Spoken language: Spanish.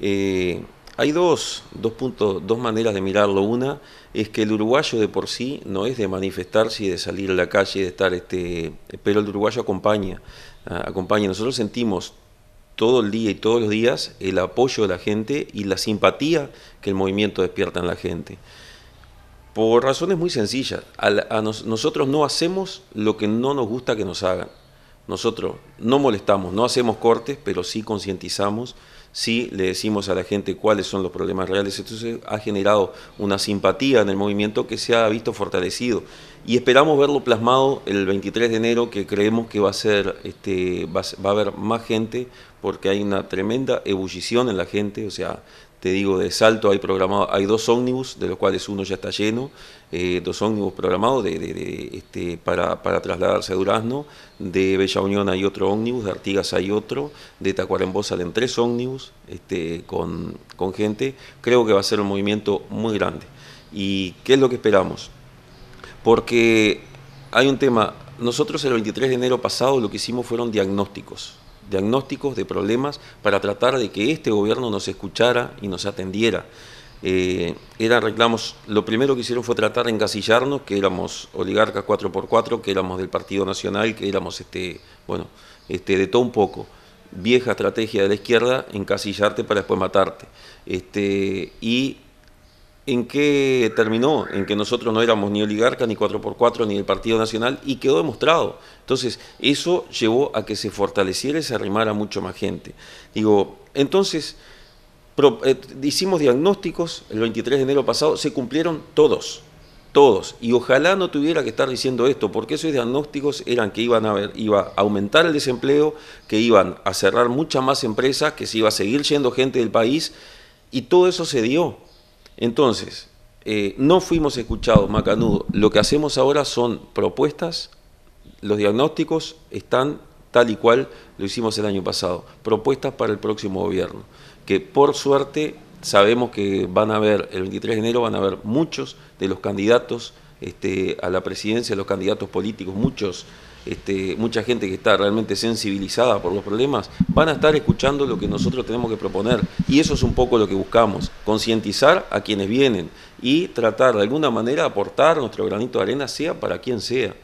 Eh, hay dos, dos, puntos, dos maneras de mirarlo. Una es que el uruguayo de por sí no es de manifestarse y de salir a la calle, de estar, este, pero el uruguayo acompaña, ah, acompaña. Nosotros sentimos todo el día y todos los días el apoyo de la gente y la simpatía que el movimiento despierta en la gente. Por razones muy sencillas, nosotros no hacemos lo que no nos gusta que nos hagan. Nosotros no molestamos, no hacemos cortes, pero sí concientizamos, sí le decimos a la gente cuáles son los problemas reales. Entonces ha generado una simpatía en el movimiento que se ha visto fortalecido y esperamos verlo plasmado el 23 de enero, que creemos que va a ser, este, va, a haber más gente porque hay una tremenda ebullición en la gente, o sea, te digo, de Salto hay programado, hay dos ómnibus, de los cuales uno ya está lleno, eh, dos ómnibus programados de, este, para, trasladarse a Durazno, de Bella Unión hay otro ómnibus, de Artigas hay otro, de Tacuarembó salen tres ómnibus este, con, con gente, creo que va a ser un movimiento muy grande. ¿Y qué es lo que esperamos? Porque hay un tema, nosotros el 23 de enero pasado lo que hicimos fueron diagnósticos diagnósticos de problemas para tratar de que este gobierno nos escuchara y nos atendiera. Eh, reclamos, lo primero que hicieron fue tratar de encasillarnos, que éramos oligarcas 4x4, que éramos del Partido Nacional, que éramos este, bueno, este, de todo un poco. Vieja estrategia de la izquierda, encasillarte para después matarte. Este, y en qué terminó, en que nosotros no éramos ni oligarca, ni 4x4, ni el Partido Nacional, y quedó demostrado. Entonces, eso llevó a que se fortaleciera y se arrimara mucho más gente. Digo, entonces, eh, hicimos diagnósticos el 23 de enero pasado, se cumplieron todos, todos. Y ojalá no tuviera que estar diciendo esto, porque esos diagnósticos eran que iban a iba a aumentar el desempleo, que iban a cerrar muchas más empresas, que se iba a seguir yendo gente del país, y todo eso se dio. Entonces, eh, no fuimos escuchados, Macanudo. Lo que hacemos ahora son propuestas, los diagnósticos están tal y cual lo hicimos el año pasado, propuestas para el próximo gobierno, que por suerte sabemos que van a haber, el 23 de enero van a haber muchos de los candidatos este, a la presidencia, los candidatos políticos, muchos este, mucha gente que está realmente sensibilizada por los problemas, van a estar escuchando lo que nosotros tenemos que proponer. Y eso es un poco lo que buscamos, concientizar a quienes vienen y tratar de alguna manera aportar nuestro granito de arena, sea para quien sea.